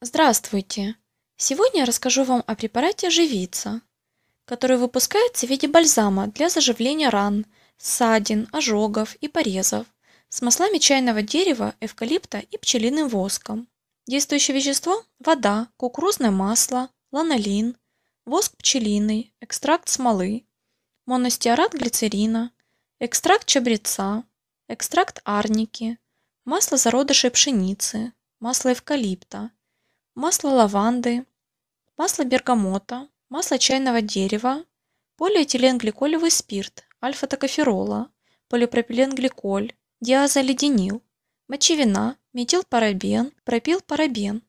Здравствуйте! Сегодня я расскажу вам о препарате «Живица», который выпускается в виде бальзама для заживления ран, ссадин, ожогов и порезов с маслами чайного дерева, эвкалипта и пчелиным воском. Действующее вещество – вода, кукурузное масло, ланолин, воск пчелиный, экстракт смолы, моностиарат глицерина, экстракт чабреца, экстракт арники, масло зародышей пшеницы, масло эвкалипта, масло лаванды, масло бергамота, масло чайного дерева, полиэтиленгликолевый спирт, альфа-токоферола, полипропиленгликоль, диазоледенил, мочевина, метилпарабен, пропилпарабен,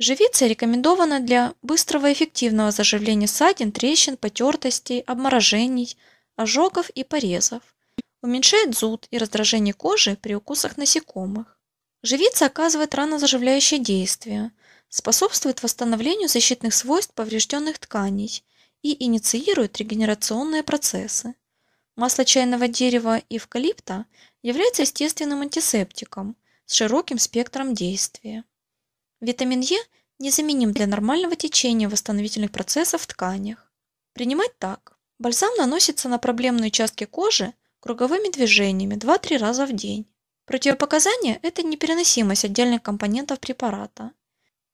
Живица рекомендована для быстрого и эффективного заживления ссадин, трещин, потертостей, обморожений, ожогов и порезов. Уменьшает зуд и раздражение кожи при укусах насекомых. Живица оказывает ранозаживляющее действие, способствует восстановлению защитных свойств поврежденных тканей и инициирует регенерационные процессы. Масло чайного дерева и эвкалипта является естественным антисептиком с широким спектром действия. Витамин Е незаменим для нормального течения восстановительных процессов в тканях. Принимать так. Бальзам наносится на проблемные участки кожи круговыми движениями 2-3 раза в день. Противопоказание – это непереносимость отдельных компонентов препарата.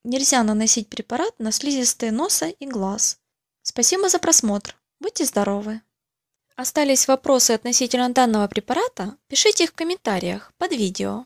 Нельзя наносить препарат на слизистые носа и глаз. Спасибо за просмотр. Будьте здоровы! Остались вопросы относительно данного препарата? Пишите их в комментариях под видео.